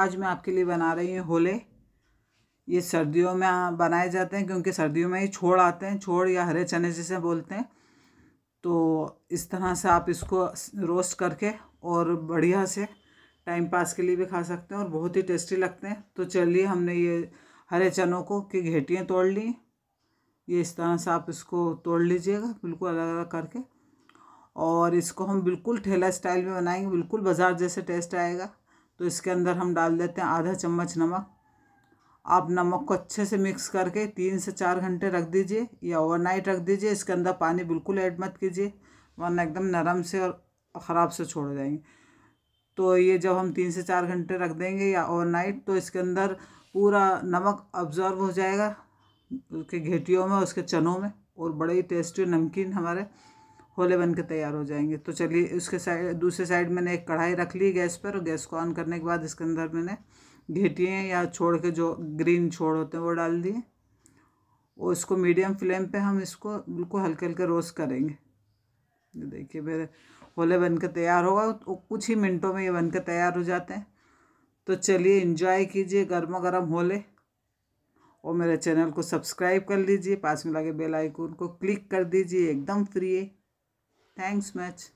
आज मैं आपके लिए बना रही हूँ होले ये सर्दियों में बनाए जाते हैं क्योंकि सर्दियों में ये छोड़ आते हैं छोड़ या हरे चने जिसे बोलते हैं तो इस तरह से आप इसको रोस्ट करके और बढ़िया से टाइम पास के लिए भी खा सकते हैं और बहुत ही टेस्टी लगते हैं तो चलिए हमने ये हरे चनों को की घेटियाँ तोड़ ली ये इस तरह से आप इसको तोड़ लीजिएगा बिल्कुल अलग अलग करके और इसको हम बिल्कुल ठेला स्टाइल में बनाएंगे बिल्कुल बाज़ार जैसे टेस्ट आएगा तो इसके अंदर हम डाल देते हैं आधा चम्मच नमक आप नमक को अच्छे से मिक्स करके तीन से चार घंटे रख दीजिए या ओवरनाइट रख दीजिए इसके अंदर पानी बिल्कुल ऐड मत कीजिए वरना एकदम नरम से और ख़राब से छोड़ जाएंगे तो ये जब हम तीन से चार घंटे रख देंगे या ओवरनाइट तो इसके अंदर पूरा नमक अब्जॉर्व हो जाएगा उसके घेटियों में उसके चनों में और बड़े ही टेस्टी नमकीन हमारे होले बन के तैयार हो जाएंगे तो चलिए उसके साइड दूसरे साइड मैंने एक कढ़ाई रख ली गैस पर और गैस को ऑन करने के बाद इसके अंदर मैंने घेटिए या छोड़ के जो ग्रीन छोड़ होते हैं वो डाल दिए और इसको मीडियम फ्लेम पे हम इसको बिल्कुल हल्के हल्के रोस्ट करेंगे देखिए मेरे होले बन के तैयार होगा तो कुछ ही मिनटों में ये बन के तैयार हो जाते हैं तो चलिए इन्जॉय कीजिए गर्मा गर्म होले और मेरे चैनल को सब्सक्राइब कर लीजिए पास में लगे बेल आइकन को क्लिक कर दीजिए एकदम फ्री है Thanks much.